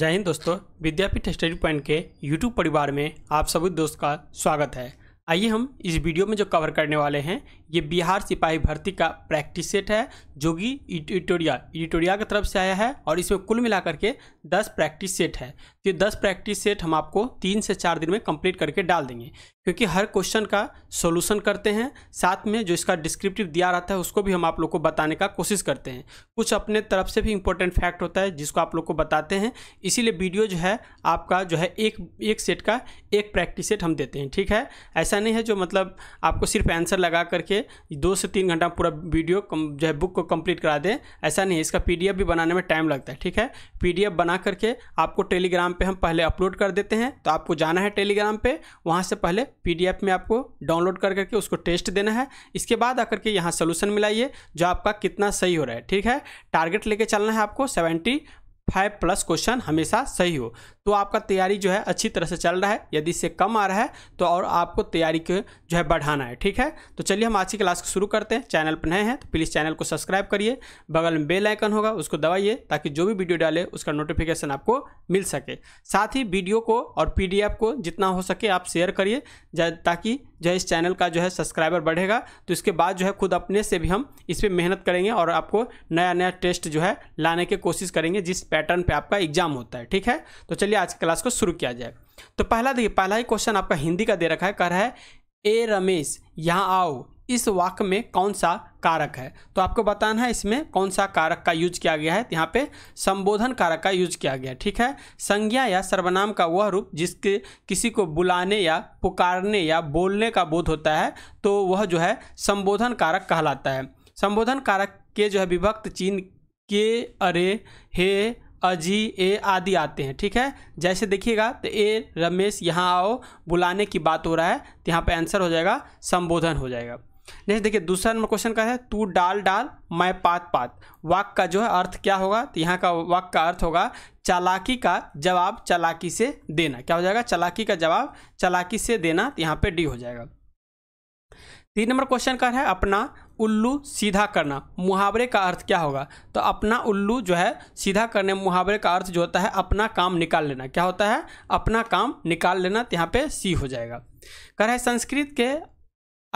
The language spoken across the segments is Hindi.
जय हिंद दोस्तों विद्यापीठ स्टडी पॉइंट के यूट्यूब परिवार में आप सभी दोस्त का स्वागत है आइए हम इस वीडियो में जो कवर करने वाले हैं ये बिहार सिपाही भर्ती का प्रैक्टिस सेट है जो कि इडिटोरिया इडिटोरिया की तरफ से आया है और इसमें कुल मिलाकर के 10 प्रैक्टिस सेट है तो ये 10 प्रैक्टिस सेट हम आपको तीन से चार दिन में कंप्लीट करके डाल देंगे क्योंकि हर क्वेश्चन का सोल्यूशन करते हैं साथ में जो इसका डिस्क्रिप्टिव दिया रहता है उसको भी हम आप लोग को बताने का कोशिश करते हैं कुछ अपने तरफ से भी इंपॉर्टेंट फैक्ट होता है जिसको आप लोग को बताते हैं इसीलिए वीडियो जो है आपका जो है एक एक सेट का एक प्रैक्टिस सेट हम देते हैं ठीक है ऐसा नहीं है जो मतलब आपको सिर्फ आंसर लगा करके दो से तीन घंटा पूरा वीडियो जो है बुक को कम्प्लीट करा दें ऐसा नहीं है इसका पी भी बनाने में टाइम लगता है ठीक है पी बना करके आपको टेलीग्राम पर हम पहले अपलोड कर देते हैं तो आपको जाना है टेलीग्राम पर वहाँ से पहले पीडीएफ में आपको डाउनलोड कर करके उसको टेस्ट देना है इसके बाद आकर के यहाँ सोल्यूशन मिलाइए जो आपका कितना सही हो रहा है ठीक है टारगेट लेके चलना है आपको सेवेंटी फाइव प्लस क्वेश्चन हमेशा सही हो तो आपका तैयारी जो है अच्छी तरह से चल रहा है यदि इससे कम आ रहा है तो और आपको तैयारी को जो है बढ़ाना है ठीक है तो चलिए हम आज की क्लास को शुरू करते हैं चैनल पर नए हैं तो प्लीज़ चैनल को सब्सक्राइब करिए बगल में बेल आइकन होगा उसको दबाइए ताकि जो भी वीडियो डाले उसका नोटिफिकेशन आपको मिल सके साथ ही वीडियो को और पी को जितना हो सके आप शेयर करिए ताकि जो है इस चैनल का जो है सब्सक्राइबर बढ़ेगा तो इसके बाद जो है खुद अपने से भी हम इस पर मेहनत करेंगे और आपको नया नया टेस्ट जो है लाने की कोशिश करेंगे जिस पैटर्न पे आपका एग्जाम होता है ठीक है तो चलिए आज की क्लास को शुरू किया जाए तो पहला देखिए पहला ही क्वेश्चन आपका हिंदी का दे रखा है कर है ए रमेश यहाँ आओ इस वाक्य में कौन सा कारक है तो आपको बताना है इसमें कौन सा कारक का यूज किया गया है यहाँ पे संबोधन कारक का यूज किया गया है ठीक है संज्ञा या सर्वनाम का वह रूप जिसके किसी को बुलाने या पुकारने या बोलने का बोध होता है तो वह जो है संबोधन कारक कहलाता है संबोधन कारक के जो है विभक्त चिन्ह के अरे हे अजी ए आदि आते हैं ठीक है जैसे देखिएगा तो ए रमेश यहाँ आओ बुलाने की बात हो रहा है तो यहाँ पर आंसर हो जाएगा संबोधन हो जाएगा नेक्स्ट देखिए दूसरा नंबर क्वेश्चन का है तू डाल डाल मैं पात पात वाक का जो है अर्थ क्या होगा तो यहाँ का वाक का अर्थ होगा चालाकी का जवाब चालाकी से देना क्या हो जाएगा चालाकी का जवाब चालाकी से देना तो यहाँ पे डी हो जाएगा तीन नंबर क्वेश्चन का है अपना उल्लू सीधा करना मुहावरे का अर्थ क्या होगा तो अपना उल्लू जो है सीधा करने मुहावरे का अर्थ जो होता है अपना काम निकाल लेना क्या होता है अपना काम निकाल लेना तो यहाँ पे सी हो जाएगा कह रहा है संस्कृत के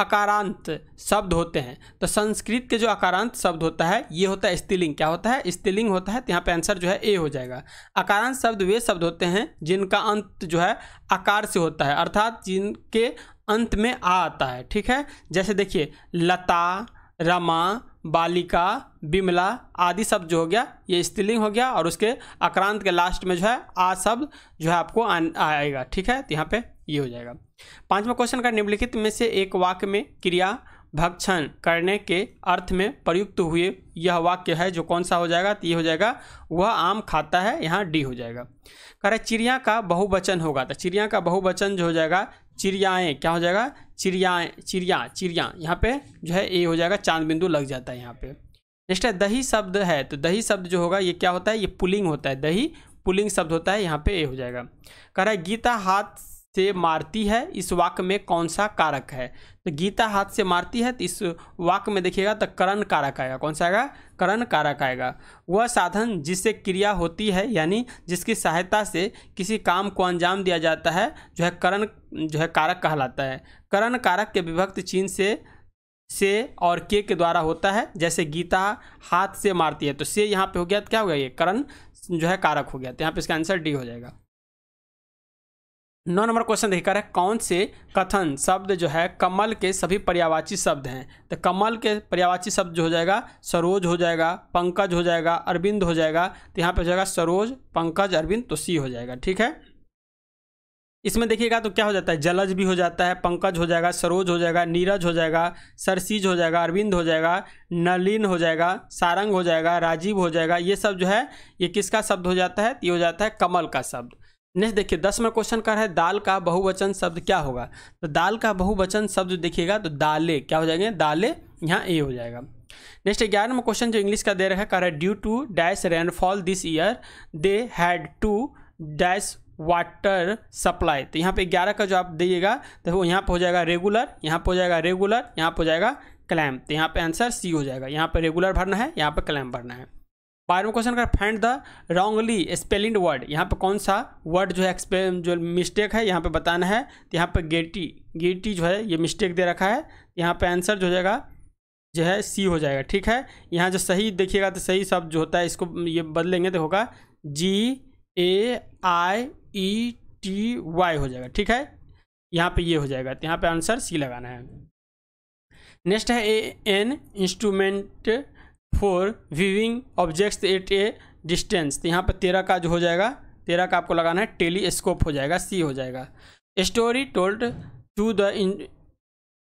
अकारांत शब्द होते हैं तो संस्कृत के जो अकारांत शब्द होता है ये होता है स्त्रीलिंग क्या होता है स्त्रीलिंग होता है तो यहाँ पे आंसर जो है ए हो जाएगा अकारांत शब्द वे शब्द होते हैं जिनका अंत जो है आकार से होता है अर्थात जिनके अंत में आ आता है ठीक है जैसे देखिए लता रमा बालिका बिमला आदि शब्द जो हो गया ये स्त्रीलिंग हो गया और उसके अक्रांत के लास्ट में जो है आ शब्द जो है आपको आएगा ठीक है तो यहाँ पे ये हो जाएगा पांचवा क्वेश्चन का निम्नलिखित में से एक वाक्य में क्रिया भक्षण करने के अर्थ में प्रयुक्त हुए यह वाक्य है जो कौन सा हो जाएगा तो ये हो जाएगा वह आम खाता है यहाँ डी हो जाएगा कह चिड़िया का बहुवचन होगा तो चिड़िया का बहुवचन जो हो जाएगा चिड़ियाएँ क्या हो जाएगा चिड़ियाएँ चिड़िया चिड़िया यहाँ पे जो है ए हो जाएगा चांद बिंदु लग जाता है यहाँ पे नेक्स्ट है दही शब्द है तो दही शब्द जो होगा ये क्या होता है ये पुलिंग होता है दही पुलिंग शब्द होता है यहाँ पे ए हो जाएगा कह रहा है गीता हाथ से मारती है इस वाक्य में कौन सा कारक है तो गीता हाथ से मारती है तो इस वाक्य में देखिएगा तो करण कारक आएगा कौन सा आएगा करण कारक आएगा वह साधन जिससे क्रिया होती है यानी जिसकी सहायता से किसी काम को अंजाम दिया जाता है जो है करण जो है कारक कहलाता है करण कारक के विभक्त चिन्ह से से और के के द्वारा होता है जैसे गीता हाथ से मारती है तो से यहाँ पे हो गया तो क्या हो गया ये करण जो है कारक हो गया तो यहाँ पे इसका आंसर डी हो जाएगा नौ नंबर क्वेश्चन देखा है कौन से कथन शब्द जो है कमल के सभी पर्यावाची शब्द हैं तो कमल के पर्यावाची शब्द जो हो जाएगा सरोज हो जाएगा पंकज हो जाएगा अरविंद हो जाएगा तो यहाँ पे हो जाएगा सरोज पंकज अरविंद तो सी हो जाएगा ठीक है इसमें देखिएगा तो क्या हो जाता है जलज भी हो जाता है पंकज हो जाएगा सरोज हो जाएगा नीरज हो जाएगा सरसीज हो जाएगा अरविंद हो जाएगा नलिन हो जाएगा सारंग हो जाएगा राजीव हो जाएगा ये सब जो है ये किसका शब्द हो जाता है ये हो जाता है कमल का शब्द नेक्स्ट देखिए दस में क्वेश्चन कर है दाल का बहुवचन शब्द क्या होगा तो दाल का बहुवचन शब्द देखिएगा तो दाले क्या हो जाएंगे दाले यहाँ ए हो जाएगा नेक्स्ट ग्यारह में क्वेश्चन जो इंग्लिश का दे रहा है कह रहा है due to dash rainfall this year they had to dash water supply तो यहाँ पे ग्यारह का जो आप दीजिएगा तो वो यहाँ पर हो जाएगा रेगुलर यहाँ पर हो जाएगा रेगुलर यहाँ पर हो जाएगा क्लैम तो यहाँ पे आंसर सी हो जाएगा यहाँ पे रेगुलर भरना है यहाँ पे क्लैम भरना है बारहवें क्वेश्चन का find the wrongly spelling word यहाँ पे कौन सा वर्ड जो है जो मिस्टेक है यहाँ पे बताना है तो यहाँ पे गेटी गेटी जो है ये मिस्टेक दे रखा है यहाँ पे आंसर जो हो जाएगा जो है सी हो जाएगा ठीक है यहाँ जो सही देखिएगा तो सही शब्द जो होता है इसको ये बदलेंगे तो होगा जी ए आई ई टी वाई हो जाएगा ठीक है यहाँ पे ये हो जाएगा तो यहाँ पे आंसर सी लगाना है नेक्स्ट है a an instrument for viewing objects at a distance तो यहाँ पर तेरह का जो हो जाएगा तेरह का आपको लगाना है टेलीस्कोप हो जाएगा सी हो जाएगा story told to the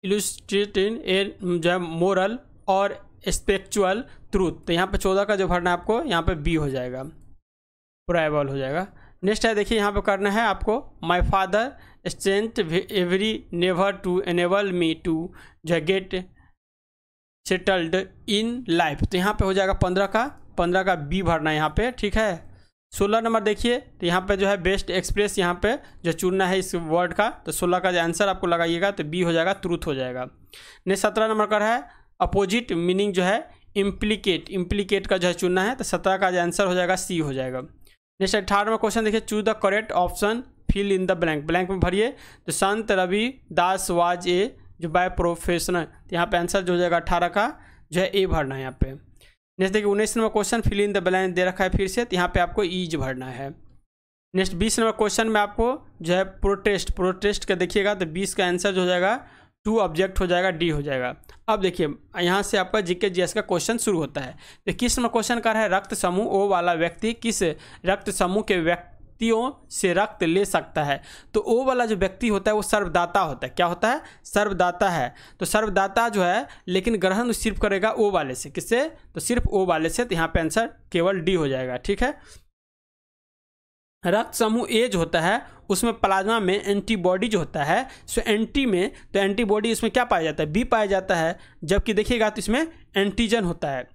illustrate in a जो मोरल और स्पेक्चुअल ट्रूथ तो यहाँ पर चौदह का जो भरना है आपको यहाँ पर बी हो जाएगा प्राइवल हो जाएगा नेक्स्ट है देखिए यहाँ पर करना है आपको my father spent every nerve to enable me to जो गेट सेटल्ड इन लाइफ तो यहाँ पे हो जाएगा पंद्रह का पंद्रह का बी भरना है यहाँ पे ठीक है सोलह नंबर देखिए तो यहाँ पे जो है बेस्ट एक्सप्रेस यहाँ पे जो चुनना है इस वर्ड का तो सोलह का जो आंसर आपको लगाइएगा तो बी हो जाएगा त्रुथ हो जाएगा नेक्स्ट सत्रह नंबर का है अपोजिट मीनिंग जो है इम्प्लीकेट इम्प्लीकेट का जो है चुनना है तो सत्रह का जो आंसर हो जाएगा सी हो जाएगा नेक्स्ट अठारह नंबर क्वेश्चन देखिए choose the correct option fill in the blank blank में भरिए तो संत रवि दास वाज ए जो बाय प्रोफेशन तो यहाँ पे आंसर जो हो जाएगा अठारह का जो है ए भरना है यहाँ पे नेक्स्ट देखिए उन्नीस number question fill in the blank दे रखा है फिर से तो यहाँ पे आपको ईज e भरना है नेक्स्ट बीस नंबर क्वेश्चन में आपको जो है प्रोटेस्ट प्रोटेस्ट का देखिएगा तो बीस का आंसर जो हो जाएगा टू ऑब्जेक्ट हो जाएगा डी हो जाएगा अब देखिए यहाँ से आपका जीके जीएस का क्वेश्चन शुरू होता है तो किस नंबर क्वेश्चन का है रक्त समूह ओ वाला व्यक्ति किस रक्त समूह के व्यक्ति व्यक्तियों से रक्त ले सकता है तो ओ वाला जो व्यक्ति होता है वो सर्वदाता होता है क्या होता है सर्वदाता है तो सर्वदाता जो है लेकिन ग्रहण सिर्फ करेगा ओ वाले से किससे तो सिर्फ ओ वाले से तो यहाँ पे आंसर केवल डी हो जाएगा ठीक है रक्त समूह ए जो होता है उसमें प्लाज्मा में एंटीबॉडी जो होता है सो एंटी में तो एंटीबॉडी इसमें क्या पाया जाता है बी पाया जाता है जबकि देखिएगा तो इसमें एंटीजन होता है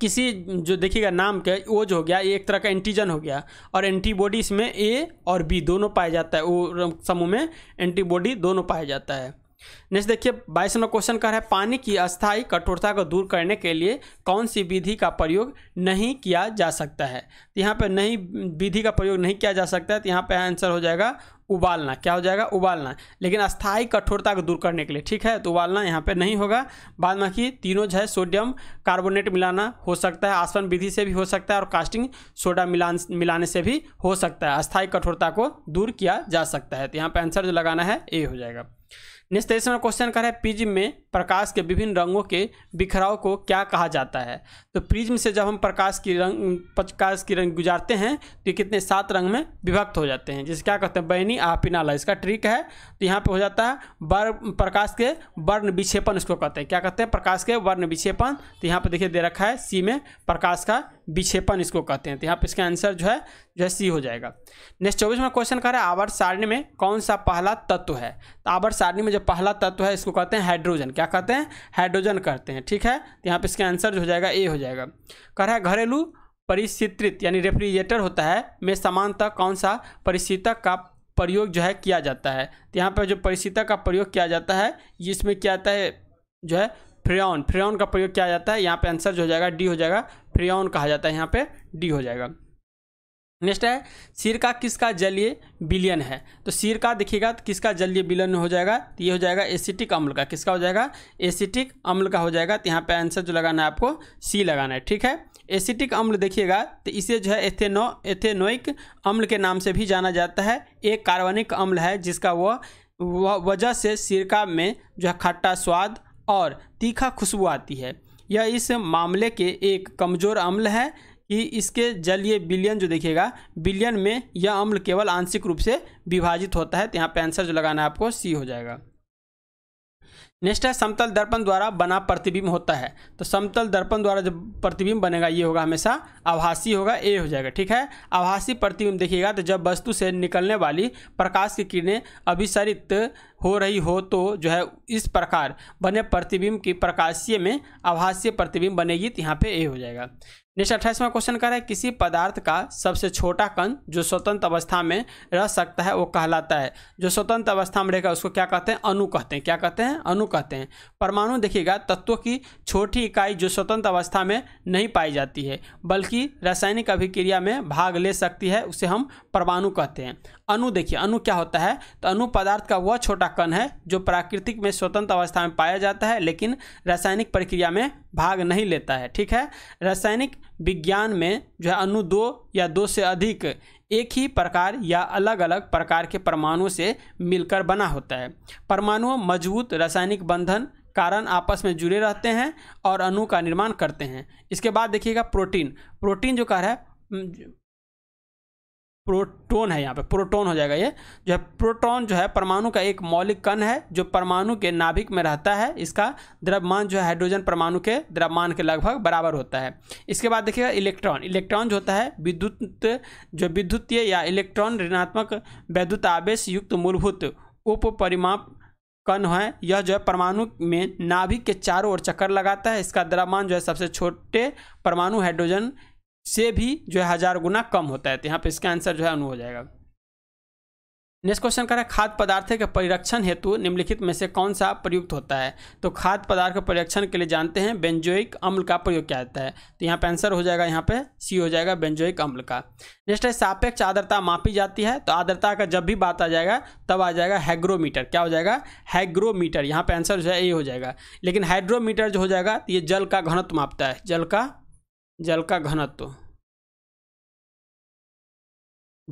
किसी जो देखिएगा नाम का जो हो गया ये एक तरह का एंटीजन हो गया और एंटीबॉडी इसमें ए और बी दोनों पाया जाता है वो समूह में एंटीबॉडी दोनों पाया जाता है नेक्स्ट देखिए बाईस नंबर क्वेश्चन कर है पानी की अस्थायी कठोरता को दूर करने के लिए कौन सी विधि का प्रयोग नहीं किया जा सकता है तो यहाँ पर नहीं विधि का प्रयोग नहीं किया जा सकता है तो यहाँ पर आंसर हो जाएगा उबालना क्या हो जाएगा उबालना लेकिन अस्थायी कठोरता को दूर करने के लिए ठीक है तो उबालना यहाँ पे नहीं होगा बाद में कि तीनों जो है सोडियम कार्बोनेट मिलाना हो सकता है आसवन विधि से भी हो सकता है और कास्टिंग सोडा मिला मिलाने से भी हो सकता है अस्थायी कठोरता को दूर किया जा सकता है तो यहाँ पर आंसर जो लगाना है ए हो जाएगा नेक्स्ट तेईसवा क्वेश्चन कर रहा है प्रिज्म में प्रकाश के विभिन्न रंगों के बिखराव को क्या कहा जाता है तो प्रिज्म से जब हम प्रकाश की रंग प्रकाश की रंग गुजारते हैं तो ये कितने सात रंग में विभक्त हो जाते हैं जिसे क्या कहते हैं बैनी आपिनाला इसका ट्रिक है तो यहाँ पे हो जाता है वर्ण प्रकाश के वर्ण विक्षेपण इसको कहते हैं क्या कहते हैं प्रकाश के वर्ण विक्षेपण तो यहाँ पर देखिए दे रखा है सी में प्रकाश का विक्षेपण इसको कहते हैं तो यहाँ पे इसका आंसर जो है जो है सी हो जाएगा नेक्स्ट चौबीसवा क्वेश्चन कह रहा है आवर्त सारणी में कौन सा पहला तत्व है तो आवर्त सारणी में जो पहला तत्व है इसको कहते हैं हाइड्रोजन क्या कहते हैं हाइड्रोजन कहते हैं ठीक है तो यहाँ पर इसका आंसर जो हो जाएगा ए हो जाएगा कह रहा है घरेलू परिसित्रित यानी रेफ्रिजरेटर होता है में समानता कौन सा परिस्थितक का प्रयोग जो है किया जाता है तो यहाँ पर जो परिस्थितक का प्रयोग किया जाता है इसमें क्या आता है जो है फ्रेन फ्रेन का प्रयोग किया जाता है यहाँ पे आंसर जो हो जाएगा डी हो जाएगा फ्रियान कहा जाता है यहाँ पे डी हो जाएगा नेक्स्ट है सिरका किसका जलीय विलयन है तो सिरका देखिएगा तो किसका जलीय विलयन हो जाएगा तो ये हो जाएगा एसिटिक अम्ल का किसका हो जाएगा एसिटिक अम्ल का हो जाएगा तो यहाँ पे आंसर जो लगाना है आपको सी लगाना है ठीक है एसिटिक अम्ल देखिएगा तो इसे जो है एथेनो एथेनोइक अम्ल के नाम से भी जाना जाता है एक कार्बनिक अम्ल है जिसका वह वजह से सिरका में जो है खट्टा स्वाद और तीखा खुशबू आती है यह इस मामले के एक कमज़ोर अम्ल है कि इसके जलीय बिलियन जो देखिएगा बिलियन में यह अम्ल केवल आंशिक रूप से विभाजित होता है तो यहाँ पे आंसर जो लगाना है आपको सी हो जाएगा नेक्स्ट है समतल दर्पण द्वारा बना प्रतिबिंब होता है तो समतल दर्पण द्वारा जब प्रतिबिंब बनेगा ये होगा हमेशा आभासी होगा ए हो जाएगा ठीक है आभासी प्रतिबिंब देखिएगा तो जब वस्तु से निकलने वाली प्रकाश की किरणें अभिसरित हो रही हो तो जो है इस प्रकार बने प्रतिबिंब की प्रकाशीय में आभासीय प्रतिबिंब बनेगी तो यहाँ पे ए हो जाएगा नेक्स्ट अट्ठाईसवा क्वेश्चन रहा है किसी पदार्थ का सबसे छोटा कण जो स्वतंत्र अवस्था में रह सकता है वो कहलाता है जो स्वतंत्र अवस्था में रहेगा उसको क्या कहते हैं अनु कहते हैं क्या कहते हैं अनु कहते हैं परमाणु देखिएगा तत्वों की छोटी इकाई जो स्वतंत्र अवस्था में नहीं पाई जाती है बल्कि रासायनिक अभिक्रिया में भाग ले सकती है उसे हम परमाणु कहते हैं अनु देखिए अनु क्या होता है तो अनु पदार्थ का वह छोटा कण है जो प्राकृतिक में स्वतंत्र अवस्था में पाया जाता है लेकिन रासायनिक प्रक्रिया में भाग नहीं लेता है ठीक है रासायनिक विज्ञान में जो है अनु दो या दो से अधिक एक ही प्रकार या अलग अलग प्रकार के परमाणुओं से मिलकर बना होता है परमाणुओं मजबूत रासायनिक बंधन कारण आपस में जुड़े रहते हैं और अणु का निर्माण करते हैं इसके बाद देखिएगा प्रोटीन प्रोटीन जो कह रहा है प्रोटोन है यहाँ पे प्रोटोन हो जाएगा ये जो है प्रोटोन जो है परमाणु का एक मौलिक कण है जो परमाणु के नाभिक में रहता है इसका द्रव्यमान जो है हाइड्रोजन परमाणु के द्रव्यमान के लगभग बराबर होता है इसके बाद देखिएगा इलेक्ट्रॉन इलेक्ट्रॉन जो होता है विद्युत जो विद्युतीय या इलेक्ट्रॉन ऋणात्मक वैद्युत आवेश युक्त मूलभूत उप परिमाप कण है यह जो है परमाणु में नाभिक के चारों ओर चक्कर लगाता है इसका द्रव्यमान जो है सबसे छोटे परमाणु हाइड्रोजन से भी जो है हजार गुना कम होता है तो यहाँ पे इसका आंसर जो है अनु हो जाएगा नेक्स्ट क्वेश्चन कह रहा है खाद्य पदार्थ के परिरक्षण हेतु निम्नलिखित में से कौन सा प्रयुक्त होता है तो खाद्य पदार्थ के परिरक्षण के लिए जानते हैं बेंजोइक अम्ल का प्रयोग किया जाता है तो यहाँ पे आंसर हो जाएगा यहाँ पे सी हो जाएगा बेंजोइक अम्ल का नेक्स्ट है सापेक्ष आद्रता मापी जाती है तो आद्रता का जब भी बात आ जाएगा तब आ जाएगा हाइग्रोमीटर क्या हो जाएगा हाइग्रोमीटर यहाँ पे आंसर जो है ए हो जाएगा लेकिन हाइड्रोमीटर जो हो जाएगा तो ये जल का घनत्व मापता है जल का जल का घनत्व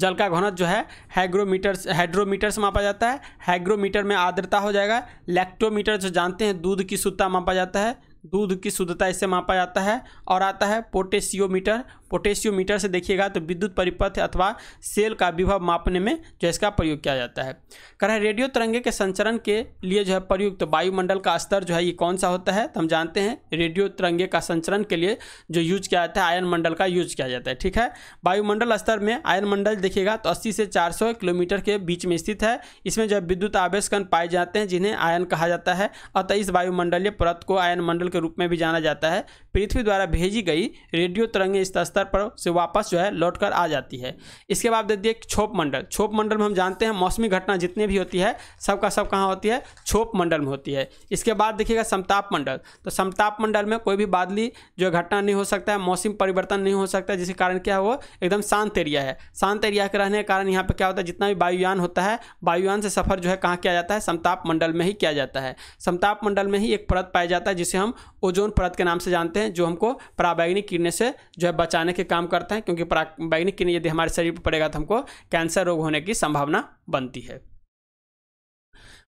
जल का घनत्व जो है हाइग्रोमीटर हाइड्रोमीटर से मापा जाता है हाइग्रोमीटर में आर्द्रता हो जाएगा लैक्टोमीटर जो जानते हैं दूध की शुद्धता मापा जाता है दूध की शुद्धता इससे मापा जाता है और आता है पोटेशियोमीटर पोटेशियोमीटर से देखिएगा तो विद्युत परिपथ अथवा सेल का विभव मापने में जो इसका प्रयोग किया जाता है कह रेडियो तरंगे के संचरण के लिए जो है प्रयुक्त तो वायुमंडल का स्तर जो है ये कौन सा होता है तो हम जानते हैं रेडियो तरंगे का संचरण के लिए जो यूज किया जाता है आयन मंडल का यूज किया जाता है ठीक है वायुमंडल स्तर में आयन मंडल देखिएगा तो अस्सी से चार किलोमीटर के बीच में स्थित है इसमें जो विद्युत आवेश पाए जाते हैं जिन्हें आयन कहा जाता है अतः इस वायुमंडलीय परत को आयन मंडल मंडल के रूप में भी जाना जाता है पृथ्वी द्वारा भेजी गई रेडियो तरंगें इस स्तर पर से वापस जो है लौटकर आ जाती है इसके बाद देखिए क्षोभ मंडल क्षोभ मंडल में हम जानते हैं मौसमी घटना जितनी भी होती है सबका सब कहाँ होती है क्षोभ मंडल में होती है इसके बाद देखिएगा समताप मंडल तो समताप मंडल में कोई भी बादली जो घटना नहीं हो सकता है मौसम परिवर्तन नहीं हो सकता है जिसके कारण क्या है वो एकदम शांत एरिया है शांत एरिया के रहने के कारण यहाँ पर क्या होता है जितना भी वायुयान होता है वायुयान से सफ़र जो है कहाँ किया जाता है समताप मंडल में ही किया जाता है समताप मंडल में ही एक परत पाया जाता है जिसे हम ओजोन परत के नाम से जानते हैं जो हमको प्राबैग्निक किरणें से जो है बचाने के काम करते हैं क्योंकि प्राबैग्निक किरणें यदि हमारे शरीर पर पड़ेगा तो हमको कैंसर रोग होने की संभावना बनती है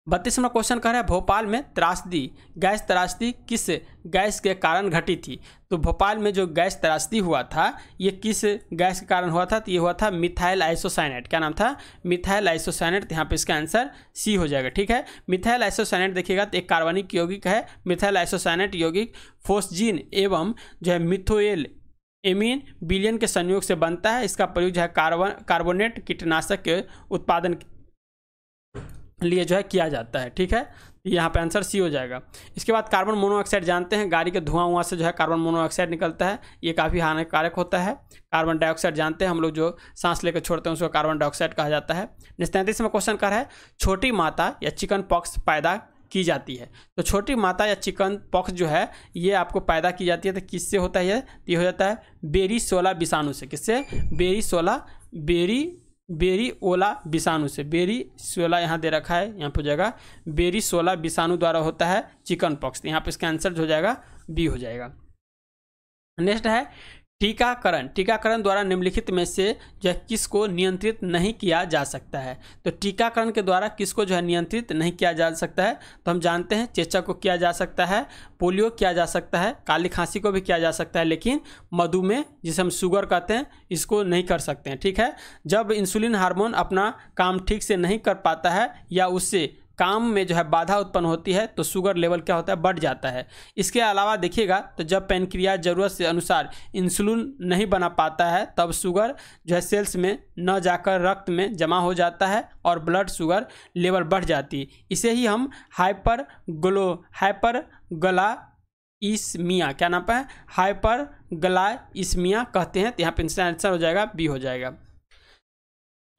बत्तीसवा क्वेश्चन कह रहा है भोपाल में त्रासदी गैस त्रासदी किस गैस के कारण घटी थी तो भोपाल में जो गैस त्रासदी हुआ था ये किस गैस के कारण हुआ था तो ये हुआ था मिथाइल आइसोसाइनेट क्या नाम था मिथाइल आइसोसाइनेट यहाँ पे इसका आंसर सी हो जाएगा ठीक है मिथाइल आइसोसाइनेट देखिएगा तो एक कार्बनिक यौगिक है मिथाइल आइसोसाइनेट यौगिक फोस्जीन एवं जो है मिथोएल एमीन बिलियन के संयोग से बनता है इसका प्रयोग जो है कार्बन कार्बोनेट कीटनाशक के उत्पादन लिए जो है किया जाता है ठीक है यहाँ पे आंसर सी हो जाएगा इसके बाद कार्बन मोनोऑक्साइड जानते हैं गाड़ी के धुआं वहाँ से जो है कार्बन मोनोऑक्साइड निकलता है ये काफ़ी हानिकारक होता है कार्बन डाइऑक्साइड जानते हैं हम लोग जो सांस लेकर छोड़ते हैं उसको कार्बन डाइऑक्साइड कहा जाता है निस्तैंतीस में क्वेश्चन कर है छोटी माता या चिकन पॉक्स पैदा की जाती है तो छोटी माता या चिकन पॉक्स जो है ये आपको पैदा की जाती है तो किससे होता है ये हो जाता है बेरी सोलह विषाणु से किससे बेरी सोलह बेरी बेरी ओला विषाणु से बेरी सोला यहाँ दे रखा है यहाँ पर हो जाएगा बेरी सोला विषाणु द्वारा होता है चिकन पॉक्स यहाँ पर इसका आंसर जो हो जाएगा बी हो जाएगा नेक्स्ट है टीकाकरण टीकाकरण द्वारा निम्नलिखित में से जो है किस को नियंत्रित नहीं किया जा सकता है तो टीकाकरण के द्वारा किसको जो है नियंत्रित नहीं किया जा सकता है तो हम जानते हैं चेचक को किया जा सकता है पोलियो किया जा सकता है काली खांसी को भी किया जा सकता है लेकिन मधुमेह जिसे हम शुगर कहते हैं इसको नहीं कर सकते हैं ठीक है जब इंसुलिन हार्मोन अपना काम ठीक से नहीं कर पाता है या उससे काम में जो है बाधा उत्पन्न होती है तो शुगर लेवल क्या होता है बढ़ जाता है इसके अलावा देखिएगा तो जब पेनक्रिया ज़रूरत से अनुसार इंसुलिन नहीं बना पाता है तब शुगर जो है सेल्स में न जाकर रक्त में जमा हो जाता है और ब्लड शुगर लेवल बढ़ जाती है इसे ही हम हाइपर ग्लो हाइपर गला इसमिया क्या नाम है हाइपर गला इसमिया कहते हैं तो यहाँ पर आंसर हो जाएगा बी हो जाएगा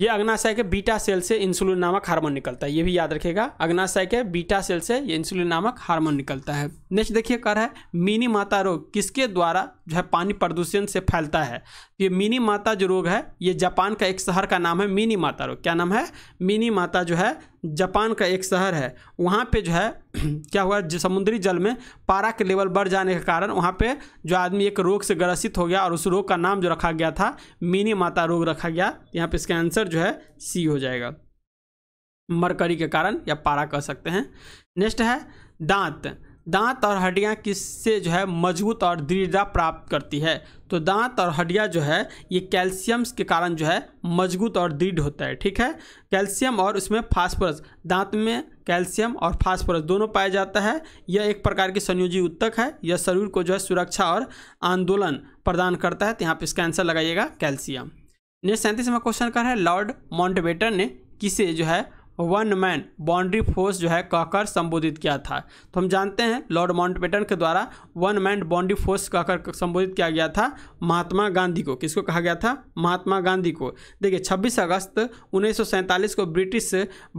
ये अग्नाशय के बीटा सेल से इंसुलिन नामक हार्मोन निकलता है ये भी याद रखेगा अग्नाशय के बीटा सेल से ये इंसुलिन नामक हार्मोन निकलता है नेक्स्ट देखिए कर है मिनी माता रोग किसके द्वारा जो है पानी प्रदूषण से फैलता है ये मिनी माता जो रोग है ये जापान का एक शहर का नाम है मिनी माता रोग क्या नाम है मिनी माता जो है जापान का एक शहर है वहाँ पे जो है क्या हुआ जो समुद्री जल में पारा के लेवल बढ़ जाने के कारण वहाँ पे जो आदमी एक रोग से ग्रसित हो गया और उस रोग का नाम जो रखा गया था मिनी माता रोग रखा गया यहाँ पर इसका आंसर जो है सी हो जाएगा मरकरी के कारण या पारा कह सकते हैं नेक्स्ट है दांत दांत और हड्डियाँ किससे जो है मजबूत और दृढ़ता प्राप्त करती है तो दांत और हड्डियाँ जो है ये कैल्शियम्स के कारण जो है मजबूत और दृढ़ होता है ठीक है कैल्शियम और उसमें फास्फोरस दांत में कैल्शियम और फास्फोरस दोनों पाया जाता है यह एक प्रकार की संयोजी उत्तक है यह शरीर को जो है सुरक्षा और आंदोलन प्रदान करता है तो यहाँ पर इसका आंसर लगाइएगा कैल्शियम नेक्स्ट सैंतीसवा क्वेश्चन कर है लॉर्ड मॉन्टबेटर ने किसे जो है वन मैन बाउंड्री फोर्स जो है कहकर संबोधित किया था तो हम जानते हैं लॉर्ड माउंटबेटन के द्वारा वन मैन बाउंड्री फोर्स कहकर संबोधित किया गया था महात्मा गांधी को किसको कहा गया था महात्मा गांधी को देखिए 26 अगस्त उन्नीस को ब्रिटिश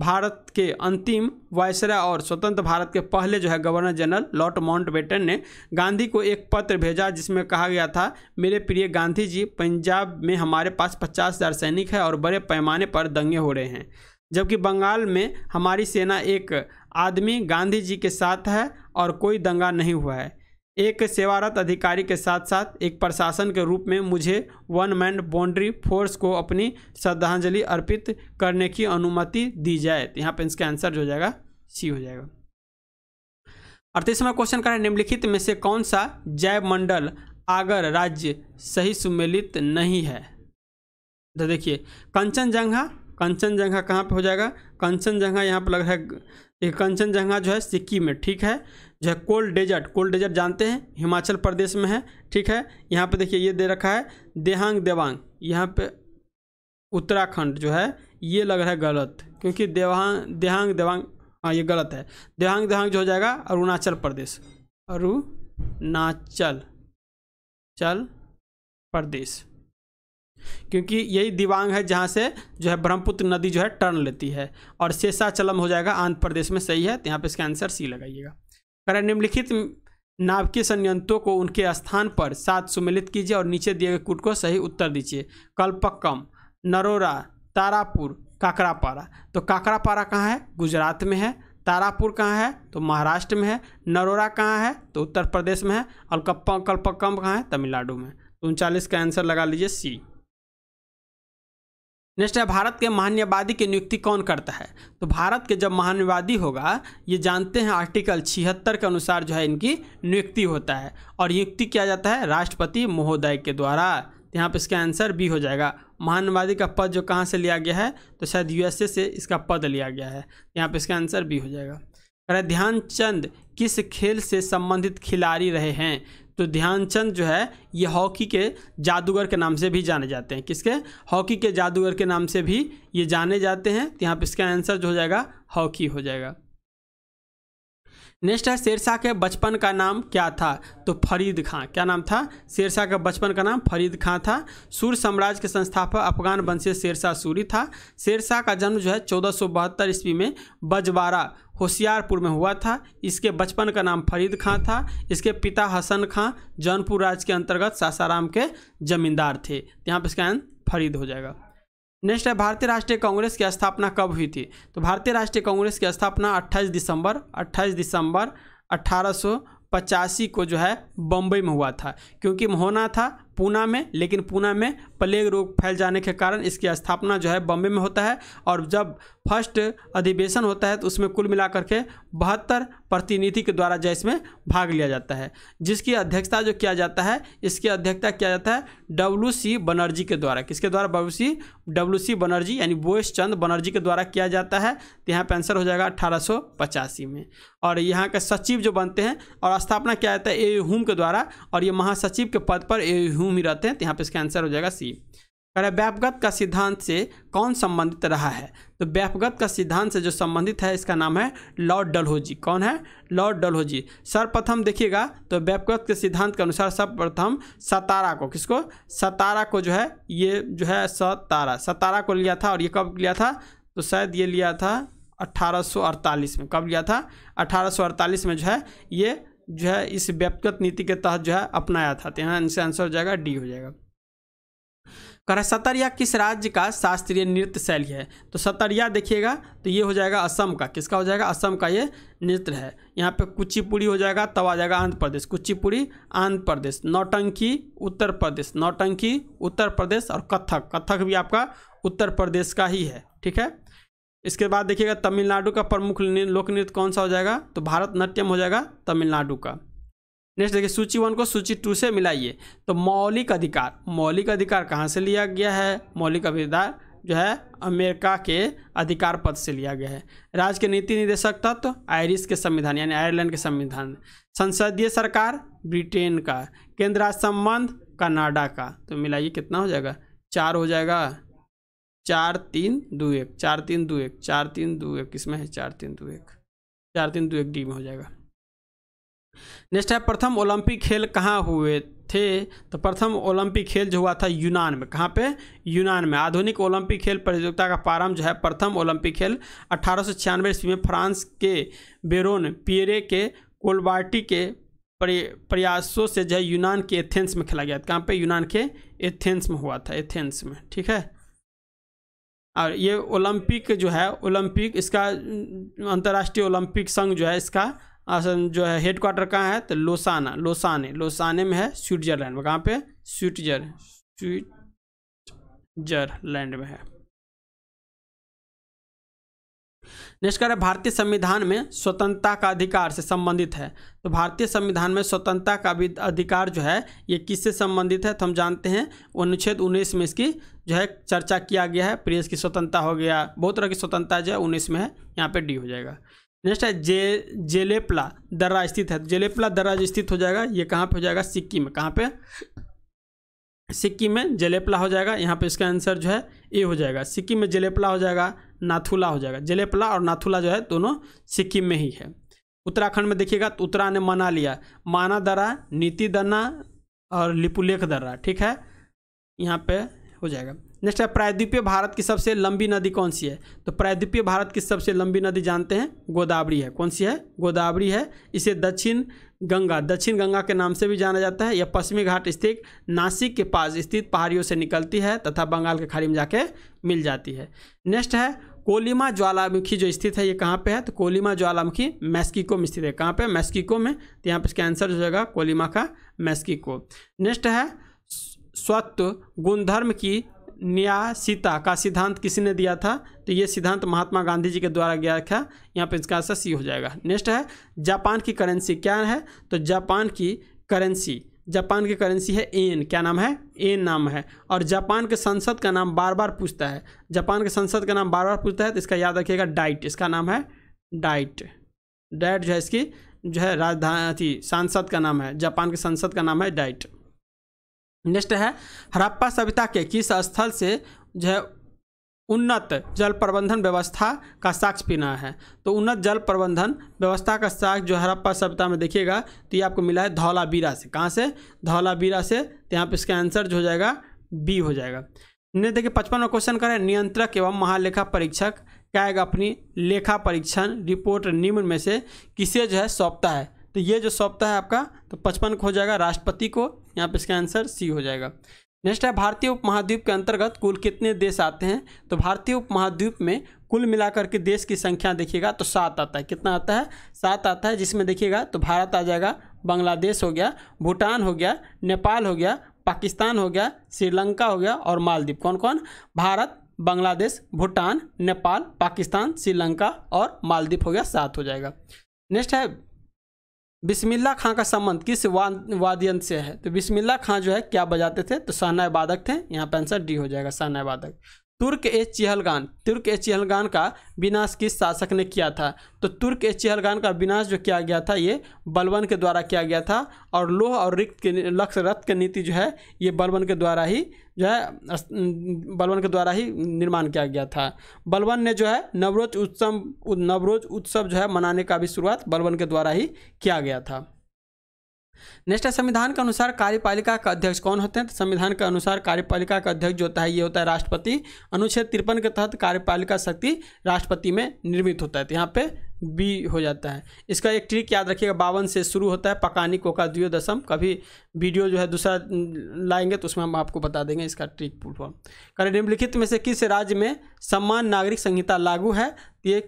भारत के अंतिम वायसरा और स्वतंत्र भारत के पहले जो है गवर्नर जनरल लॉर्ड माउंटबेटन ने गांधी को एक पत्र भेजा जिसमें कहा गया था मेरे प्रिय गांधी जी पंजाब में हमारे पास पचास हज़ार सैनिक है और बड़े पैमाने पर दंगे हो रहे हैं जबकि बंगाल में हमारी सेना एक आदमी गांधी जी के साथ है और कोई दंगा नहीं हुआ है एक सेवारत अधिकारी के साथ साथ एक प्रशासन के रूप में मुझे वन मैन बाउंड्री फोर्स को अपनी श्रद्धांजलि अर्पित करने की अनुमति दी जाए तो यहाँ पर इसका आंसर जो हो जाएगा सी हो जाएगा अड़तीसवा क्वेश्चन करें निम्नलिखित में से कौन सा जैव मंडल आगर राज्य सही सुमेलित नहीं है तो देखिए कंचनजंगा कंचनजंघा कहाँ पे हो जाएगा कंचनजंघा यहाँ पर लग रहा है कंचनजंघा जो है सिक्किम में ठीक है जो है कोल्ड डेजर्ट कोल्ड डेजर्ट जानते हैं हिमाचल प्रदेश में है ठीक है यहाँ पे देखिए ये दे रखा है देहांग देवांग यहाँ पे उत्तराखंड जो है ये लग रहा है गलत क्योंकि देवांग देहांग देवांग हाँ ये गलत है देहांग देहांग जो हो जाएगा अरुणाचल प्रदेश अरुणाचल चल प्रदेश क्योंकि यही दिवांग है जहाँ से जो है ब्रह्मपुत्र नदी जो है टर्न लेती है और शेषाचलम हो जाएगा आंध्र प्रदेश में सही है तो यहाँ पे इसका आंसर सी लगाइएगा करें निम्नलिखित नाभिकीय संयंत्रों को उनके स्थान पर सात सुमिलित कीजिए और नीचे दिए गए कूट को सही उत्तर दीजिए कल्पक्कम नरोरा तारापुर काकरापारा तो काकरापारा कहाँ है गुजरात में है तारापुर कहाँ है तो महाराष्ट्र में है नरोरा कहाँ है तो उत्तर प्रदेश में है और कल्पक्कम कहाँ है तमिलनाडु में तो उनचालीस का आंसर लगा लीजिए सी नेक्स्ट है भारत के महान्यवादी की नियुक्ति कौन करता है तो भारत के जब महान्यवादी होगा ये जानते हैं आर्टिकल छिहत्तर के अनुसार जो है इनकी नियुक्ति होता है और नियुक्ति किया जाता है राष्ट्रपति महोदय के द्वारा तो यहाँ पर इसका आंसर बी हो जाएगा महानवादी का पद जो कहाँ से लिया गया है तो शायद यूएसए से इसका पद लिया गया है तो यहाँ पे इसका आंसर बी हो जाएगा अरे ध्यानचंद किस खेल से संबंधित खिलाड़ी रहे हैं तो ध्यानचंद जो है ये हॉकी के जादूगर के नाम से भी जाने जाते हैं किसके हॉकी के जादूगर के नाम से भी ये जाने जाते हैं तो यहाँ पर इसका आंसर जो हो जाएगा हॉकी हो जाएगा नेक्स्ट है शेरशाह के बचपन का नाम क्या था तो फरीद खां क्या नाम था शेरशाह के बचपन का नाम फरीद खां था सूर साम्राज्य के संस्थापक अफगान वंशीय शेरशाह सूरी था शेरशाह का जन्म जो है चौदह सौ बहत्तर ईस्वी में बजवारा होशियारपुर में हुआ था इसके बचपन का नाम फरीद खां था इसके पिता हसन खां जौनपुर राज्य के अंतर्गत सासाराम के जमींदार थे तो यहाँ पर इसका फरीद हो जाएगा नेक्स्ट है भारतीय राष्ट्रीय कांग्रेस की स्थापना कब हुई थी तो भारतीय राष्ट्रीय कांग्रेस की स्थापना 28 दिसंबर 28 दिसंबर अट्ठारह को जो है बम्बई में हुआ था क्योंकि होना था पूना में लेकिन पूना में प्लेग रोग फैल जाने के कारण इसकी स्थापना जो है बॉम्बे में होता है और जब फर्स्ट अधिवेशन होता है तो उसमें कुल मिलाकर के बहत्तर प्रतिनिधि के द्वारा जो इसमें भाग लिया जाता है जिसकी अध्यक्षता जो किया जाता है इसकी अध्यक्षता किया जाता है डब्ल्यू सी बनर्जी के द्वारा किसके द्वारा W C W C Banerjee यानी बोस चंद बनर्जी के द्वारा किया जाता है तो यहाँ पर आंसर हो जाएगा अठारह में और यहाँ के सचिव जो बनते हैं और स्थापना किया जाता है ए हुम के द्वारा और ये महासचिव के पद पर ए होम ही रहते हैं तो यहाँ पर इसका आंसर हो जाएगा सी की व्यापगत का सिद्धांत से कौन संबंधित रहा है तो व्यापगत का सिद्धांत से जो संबंधित है इसका नाम है लॉर्ड डलहोजी कौन है लॉर्ड डलहोजी सर्वप्रथम देखिएगा तो व्यापगत के सिद्धांत के अनुसार सर्वप्रथम सतारा को किसको सतारा को जो है ये जो है सतारा सतारा को लिया था और ये कब लिया था तो शायद ये लिया था अट्ठारह में कब लिया था अट्ठारह में जो है ये जो है इस व्यापगत नीति के तहत जो है अपनाया था तो यहाँ इनसे आंसर हो जाएगा डी हो जाएगा कर सतरिया किस राज्य का शास्त्रीय नृत्य शैली है तो सतरिया देखिएगा तो ये हो जाएगा असम का किसका हो जाएगा असम का ये नृत्य है यहाँ पे कुचिपुड़ी हो जाएगा तब आ जाएगा आंध्र प्रदेश कुचिपुड़ी आंध्र प्रदेश नौटंकी उत्तर प्रदेश नौटंकी उत्तर प्रदेश और कथक कथक भी आपका उत्तर प्रदेश का ही है ठीक है इसके बाद देखिएगा तमिलनाडु का प्रमुख लोक नृत्य कौन सा हो जाएगा तो भारतनाट्यम हो जाएगा तमिलनाडु का नेक्स्ट देखिए सूची वन को सूची टू से मिलाइए तो मौलिक अधिकार मौलिक अधिकार कहाँ से लिया गया है मौलिक अधिकार जो है अमेरिका के अधिकार पद से लिया गया है राज्य के नीति निदेशक तत्व तो आयरिश के संविधान यानी आयरलैंड के संविधान संसदीय सरकार ब्रिटेन का केंद्र संबंध कनाडा का तो मिलाइए कितना हो जाएगा चार हो जाएगा चार तीन दो एक चार तीन दो एक चार तीन दो एक किसमें है चार तीन दो एक चार तीन दो एक डी में हो जाएगा नेक्स्ट है प्रथम ओलंपिक खेल कहाँ हुए थे तो प्रथम ओलंपिक खेल जो हुआ था यूनान में कहाँ पे यूनान में आधुनिक ओलंपिक खेल प्रतियोगिता का प्रारंभ जो है प्रथम ओलंपिक खेल अठारह ईस्वी में फ्रांस के बेरोन पियरे के कोलबार्टी के प्रयासों से जो है यूनान के एथेंस में खेला गया था कहाँ पे यूनान के एथेंस में हुआ था एथेंस में ठीक है और ये ओलंपिक जो है ओलंपिक इसका अं, अंतर्राष्ट्रीय ओलंपिक संघ जो है इसका जो है हेड क्वार्टर कहाँ है तो लोसाना लोसाने लोसाने में है स्विट्जरलैंड में कहाँ पे स्विटजर स्विटजरलैंड में है नेक्स्ट कह रहे भारतीय संविधान में स्वतंत्रता का अधिकार से संबंधित है तो भारतीय संविधान में स्वतंत्रता का अधिकार जो है ये किससे संबंधित है तो हम जानते हैं अनुच्छेद उन्नीस में इसकी जो है चर्चा किया गया है प्रेस की स्वतंत्रता हो गया बहुत तरह की स्वतंत्रता जो है उन्नीस में है यहाँ पे डी हो जाएगा नेक्स्ट है जे जेलेपला दर्रा स्थित है जेलेपला दर्रा जो स्थित हो जाएगा ये कहाँ पे हो जाएगा सिक्किम में कहाँ पे सिक्किम में जलेपला हो जाएगा यहाँ पे इसका आंसर जो है ए हो जाएगा सिक्किम में जलेपला हो जाएगा नाथुला हो जाएगा जलेपला और नाथुला जो है दोनों सिक्किम में ही है उत्तराखंड में देखिएगा तो उत्तरा ने मना लिया माना दर्रा नीति दर्रा और लिपुलेख दर्रा ठीक है यहाँ पे हो जाएगा नेक्स्ट है प्रायद्वीपीय भारत की सबसे लंबी नदी कौन सी है तो प्रायद्वीपीय भारत की सबसे लंबी नदी जानते हैं गोदावरी है कौन सी है गोदावरी है इसे दक्षिण गंगा दक्षिण गंगा के नाम से भी जाना जाता है यह पश्चिमी घाट स्थित नासिक के पास स्थित पहाड़ियों से निकलती है तथा बंगाल के खाड़ी में जाके मिल जाती है नेक्स्ट है कोलिमा ज्वालामुखी जो स्थित है ये कहाँ पे है तो कोलिमा ज्वालामुखी मैस्किको में स्थित है कहाँ पे मैस्किको में तो यहाँ पे इसका आंसर हो जाएगा कोलिमा का मैस्किको नेक्स्ट है स्वत्व गुणधर्म की न्यासिता का सिद्धांत किसी ने दिया था तो ये सिद्धांत महात्मा गांधी जी के द्वारा गया था यहाँ पे इसका आंसर सी हो जाएगा नेक्स्ट है जापान की करेंसी क्या है तो जापान की करेंसी जापान की करेंसी है एन क्या नाम है एन नाम है और जापान के संसद का नाम बार बार पूछता है जापान के संसद का नाम बार बार पूछता है तो इसका याद रखिएगा डाइट इसका नाम है डाइट डाइट जो है इसकी जो है राजधानी सांसद का नाम है जापान के संसद का नाम है डाइट नेक्स्ट है हरप्पा सभ्यता के किस स्थल से जो है उन्नत जल प्रबंधन व्यवस्था का साक्ष्य पीना है तो उन्नत जल प्रबंधन व्यवस्था का साक्ष जो हरप्पा सभ्यता में देखिएगा तो ये आपको मिला है धौलाबीरा से कहाँ से धौलाबीरा से तो यहाँ पर इसका आंसर जो हो जाएगा बी हो जाएगा ने देखिए पचपनवा क्वेश्चन करें नियंत्रक एवं महालेखा परीक्षक क्या अपनी लेखा परीक्षण रिपोर्ट निम्न में से किसे जो है सौंपता है तो ये जो सौंपता है आपका तो पचपन को हो जाएगा राष्ट्रपति को यहाँ पे इसका आंसर सी हो जाएगा नेक्स्ट है भारतीय उपमहाद्वीप के अंतर्गत कुल कितने देश आते हैं तो भारतीय उपमहाद्वीप में कुल मिलाकर के देश की संख्या देखिएगा तो सात आता है कितना आता है सात आता है जिसमें देखिएगा तो भारत आ जाएगा बांग्लादेश हो गया भूटान हो गया नेपाल हो गया पाकिस्तान हो गया श्रीलंका हो गया और मालदीप कौन कौन भारत बांग्लादेश भूटान नेपाल पाकिस्तान श्रीलंका और मालदीप हो गया सात हो जाएगा नेक्स्ट है बिस्मिल्ला खां का संबंध किस वाद्यंत्र से है तो बिस्मिल्ला खां जो है क्या बजाते थे तो सहनाय वादक थे यहाँ पे आंसर डी हो जाएगा सहनाय वादक तुर्क ए चिहलगान तुर्क ए चिहलगान का विनाश किस शासक ने किया था तो तुर्क ए चिहलगान का विनाश जो किया गया था ये बलबन के द्वारा किया गया था और लोह और रिक्त के लक्ष्य रथ की नीति जो है ये बलबन के द्वारा ही जो है बलबन के द्वारा ही निर्माण किया गया था बलबन ने जो है नवरोज उत्सव नवरोज उत्सव जो है मनाने का भी शुरुआत बलबन के द्वारा ही किया गया था नेक्स्ट है संविधान के अनुसार कार्यपालिका का अध्यक्ष कौन होते हैं तो संविधान के अनुसार कार्यपालिका का अध्यक्ष जो होता है ये होता है राष्ट्रपति अनुच्छेद तिरपन के तहत कार्यपालिका शक्ति राष्ट्रपति में निर्मित होता है तो यहाँ पे बी हो जाता है इसका एक ट्रिक याद रखिएगा बावन से शुरू होता है पकानी कोका द्वियो दशम कभी वीडियो जो है दूसरा लाएंगे तो उसमें हम आपको बता देंगे इसका ट्रिक पूर्व फॉर्म करें निम्नलिखित में से किस राज्य में सम्मान नागरिक संहिता लागू है तो ये